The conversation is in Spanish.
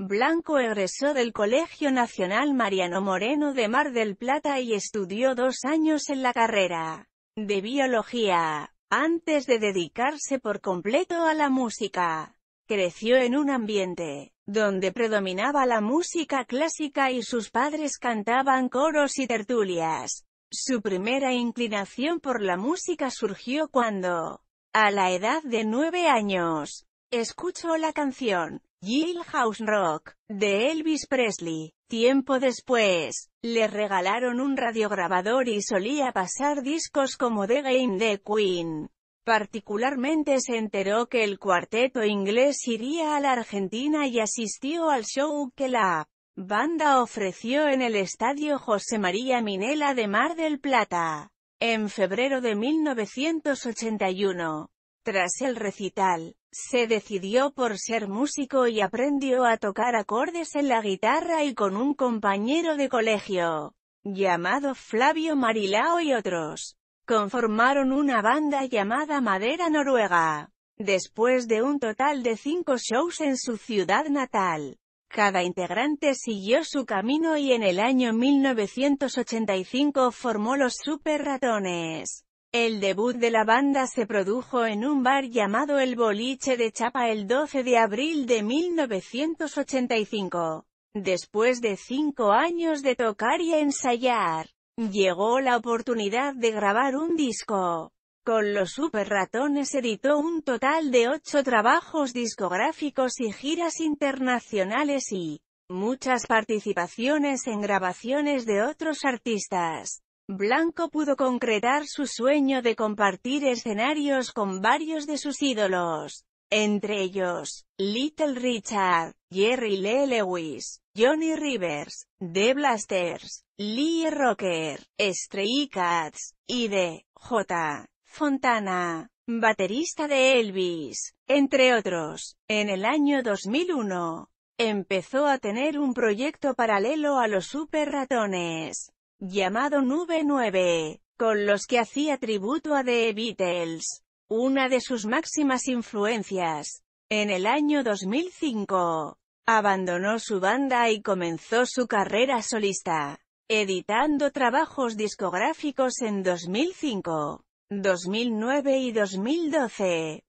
Blanco egresó del Colegio Nacional Mariano Moreno de Mar del Plata y estudió dos años en la carrera de biología, antes de dedicarse por completo a la música. Creció en un ambiente donde predominaba la música clásica y sus padres cantaban coros y tertulias. Su primera inclinación por la música surgió cuando, a la edad de nueve años, escuchó la canción house Rock, de Elvis Presley. Tiempo después, le regalaron un radiograbador y solía pasar discos como The Game The Queen. Particularmente se enteró que el cuarteto inglés iría a la Argentina y asistió al show que la banda ofreció en el Estadio José María Minela de Mar del Plata, en febrero de 1981. Tras el recital, se decidió por ser músico y aprendió a tocar acordes en la guitarra y con un compañero de colegio, llamado Flavio Marilao y otros, conformaron una banda llamada Madera Noruega. Después de un total de cinco shows en su ciudad natal, cada integrante siguió su camino y en el año 1985 formó los Super Ratones. El debut de la banda se produjo en un bar llamado El Boliche de Chapa el 12 de abril de 1985. Después de cinco años de tocar y ensayar, llegó la oportunidad de grabar un disco. Con los Super Ratones editó un total de ocho trabajos discográficos y giras internacionales y muchas participaciones en grabaciones de otros artistas. Blanco pudo concretar su sueño de compartir escenarios con varios de sus ídolos, entre ellos, Little Richard, Jerry Lee Lewis, Johnny Rivers, The Blasters, Lee Rocker, Stray Cats, y de, J. Fontana, baterista de Elvis, entre otros. En el año 2001, empezó a tener un proyecto paralelo a los Super Ratones llamado Nube 9, con los que hacía tributo a The Beatles, una de sus máximas influencias. En el año 2005, abandonó su banda y comenzó su carrera solista, editando trabajos discográficos en 2005, 2009 y 2012.